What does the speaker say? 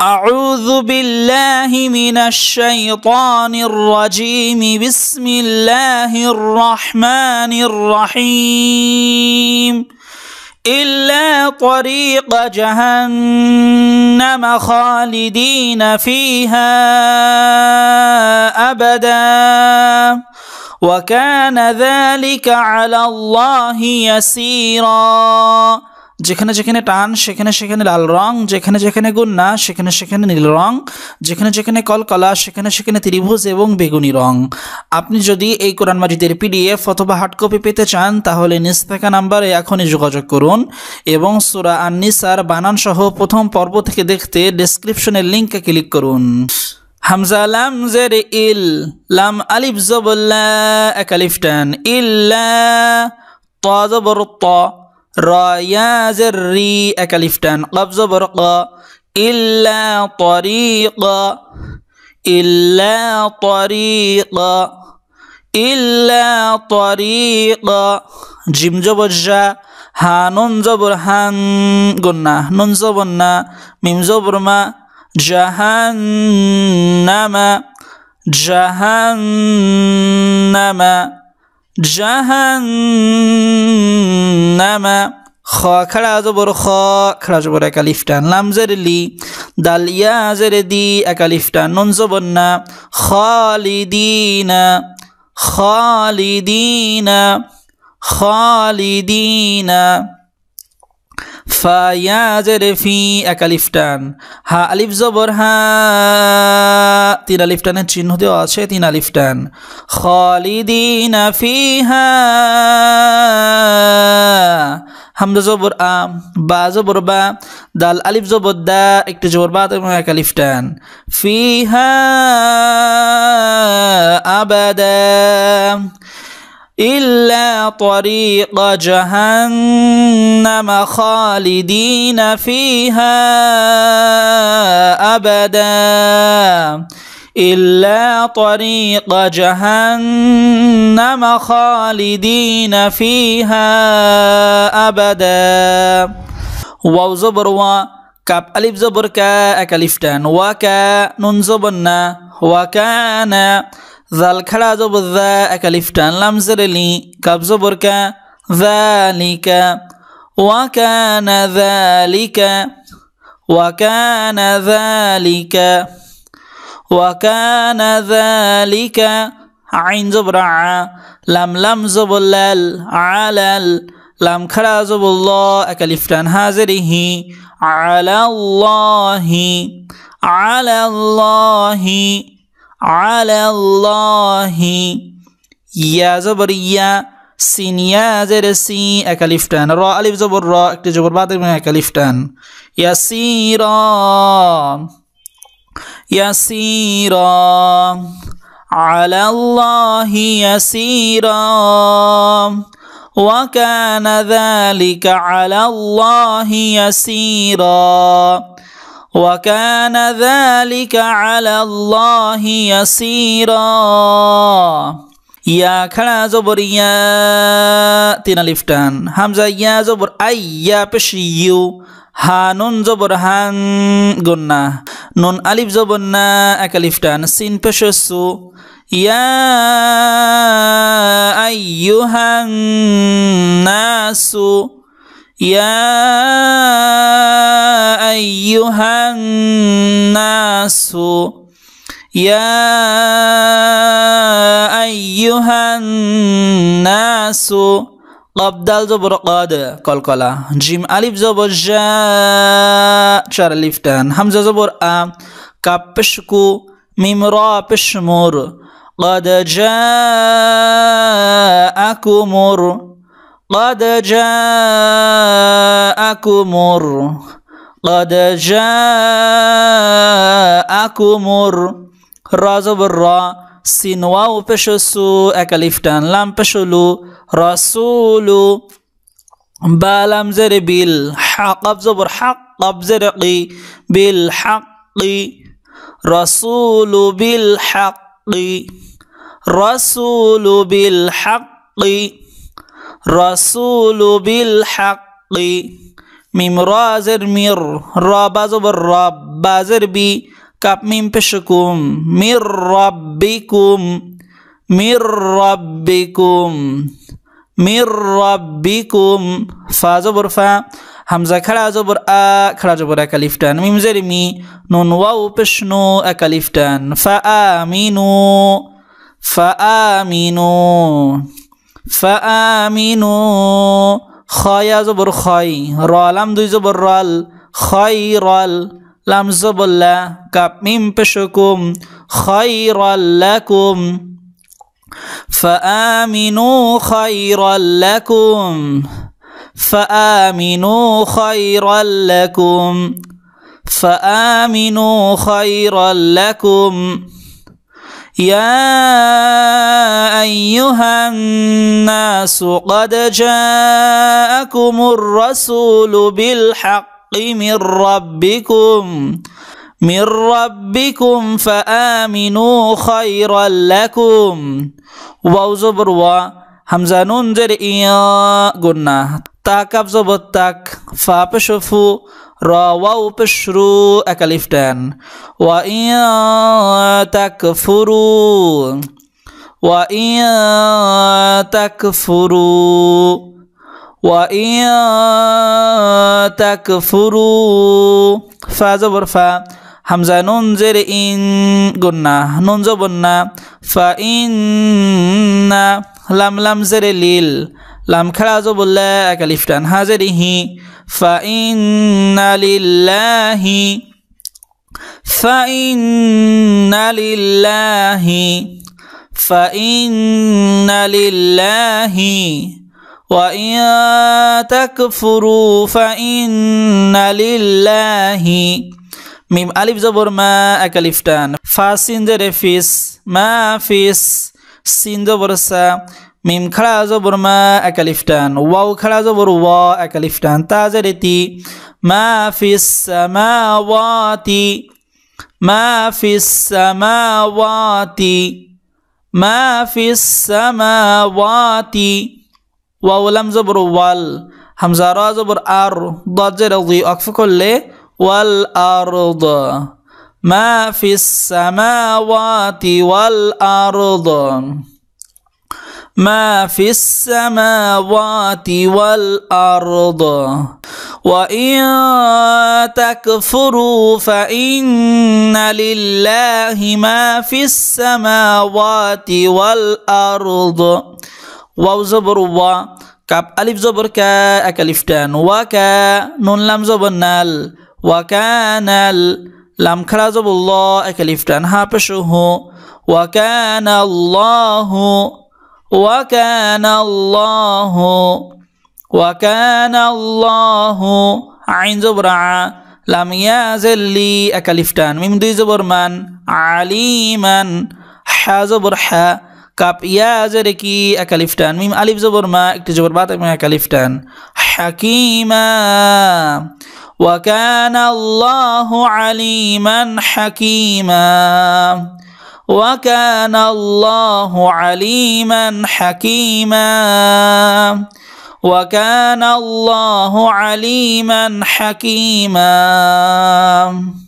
أعوذ بالله من الشيطان الرجيم بسم الله الرحمن الرحيم إلا طريق جهنم خالدين فيها أبدا وكان ذلك على الله يسيرا যেখানে যেখানে টান সেখানে সেখানে লাল রং যেখানে যেখানে গুন্না সেখানে সেখানে নীল রং যেখানে যেখানে কলকলা সেখানে সেখানে ত্রিভুজ এবং বেগুনি রং আপনি যদি এই কোরআন মাজিদের পিডিএফ অথবা হার্ড কপি পেতে চান তাহলে নিজ থাকা নাম্বারে এখনই যোগাযোগ করুন এবং সুরা আন্নিসার বানানসহ প্রথম পর্ব থেকে দেখতে ডেসক্রিপশনের লিঙ্কে ক্লিক করুন হামজা লাম জের ইল লাম আলিফ জবল্লা এক আলিফ টান ইল্লা ত জবর ত را يا زري أكلفتان قبض برقا إلا طريقا إلا طريقا إلا طريقا جيم جبر جا ها نون زبر هان قلنا نون جبرنا ميم زبر ما جهنم جهنم جهنم নামা খ খাড়া জবর খ খাড়া জবর একালিফটা লাম জের লি দালিয়া জের দি একালিফটা নুন জবর না খালিদিনা খালিদিনা খালিদিনা ফা ইয়াজের ফি এক আলিফ হা আলিফ জবর হা তিন আলিফটানের চিহ্ন দেওয়া আছে তিন আলিফটান টান খলিদিন ফিহা হামজা জবর আ বা জবর বা দাল আলিফ জবর দা একটি জবর বা এবং এক আলিফ টান ফিহা আবাদা الا طريق جهنم خالدين فيها ابدا الا طريق جهنم خالدين فيها ابدا واو زبر و كاب الف زبر كا اكلفتان وكا نون زبرنا وكان خدا زب ذا اکلیفتان تان زرلی کب زبر کا ذالک وکان ذالک وكان ذلك وكان ذلك عين زبر لم لم زبر لل على لم خرا زبر الله أكلفتان هذه على الله على الله على الله يا زبر يا سين يا زر سين أكاليفتان را ألف زبر را اكتب زبر بعد يا سيرا يا سيرا على الله سيرا وكان ذلك على الله يسيرا وكان ذلك على الله يسيرا ইয়া খাড়া জবর ইয়া তিন আলিফ টান হামজা ইয়া জবর আইয়া ইয়া ইউ হা নুন জবর হাং গন্না নুন আলিফ জবর না এক আলিফ টান সিন পেশ সু ইয়া আইয়ুহান নাসু يا ايها الناس يا ايها الناس قاب زبر قاد قال قال جيم الف زبر جاء شار لفتان همزه زبر ا كابشكو ميم را بشمور قد جاءكم قد جاءكم قد جاءكم رازب الراء سين واو بشسو اكاليفتان لام بشلو رسولو بالام زر بالحق زبر حق بزرقي بالحق رسول بالحق رسول بالحق رسول بالحق ميم را زر مير را بالرب بازر بي كاب ميم بشكم مير ربكم مير ربكم مير ربكم فا زبر فا همزه کړه زبر ا کړه زبر کلیفتان میم زری می نون واو بشنو ا فامينو فامينو فآمنوا خايا زبر خاي لم دو زبر رال خاي رال لم زبر لا كاب ميم بشكم خيرا لكم فآمنوا خيرا لكم فآمنوا خيرا لكم فآمنوا خيرا لكم يا ايها الناس قد جاءكم الرسول بالحق من ربكم من ربكم فآمنوا خيرا لكم واو زبر و همزه نون در ايا قلنا تاكب زبر تاک را واو پشرو اکلیفتن و این تکفرو و این تکفرو وإن تكفروا فزبر برفه همزه ننزر إن قلنا گنا فإن لم لم زر ليل لم كرازو بلا الله کلیفتن فإن لله فإن لله فإن لله وإن تكفروا فإن لله মিম আলিফ জবর মা এক আলিফ টান ফা সিন জে রে ফিস মা ফিস সিন জবর সা মিম খাড়া জবর মা এক আলিফ টান ওয়াও খাড়া জবর ওয়া এক আলিফ টান তা জে মা ফিস মা মা ফিস মা মা ফিস মা ওয়াতি ওয়াউলাম জবর ওয়াল হামজা র জবর আর দজ্জের অক্ষ করলে والأرض ما في السماوات والأرض ما في السماوات والأرض وإن تكفروا فإن لله ما في السماوات والأرض واو زبر وا كاب ألف زبر كا أكلفتان وكا نون لم زبر نال وكان لم كرا زب الله أكليف تنها بشه وكان الله وكان الله وكان الله عين زبرع لم يزل لي أكلفتان ميم دي زبر من عليما حا زبر حا كاب يازر كي أكلفتان ميم ألف زبر ما اكتجبر باتك من أكلفتان حكيما وكان الله عليما حكيما وكان الله عليما حكيما وكان الله عليما حكيما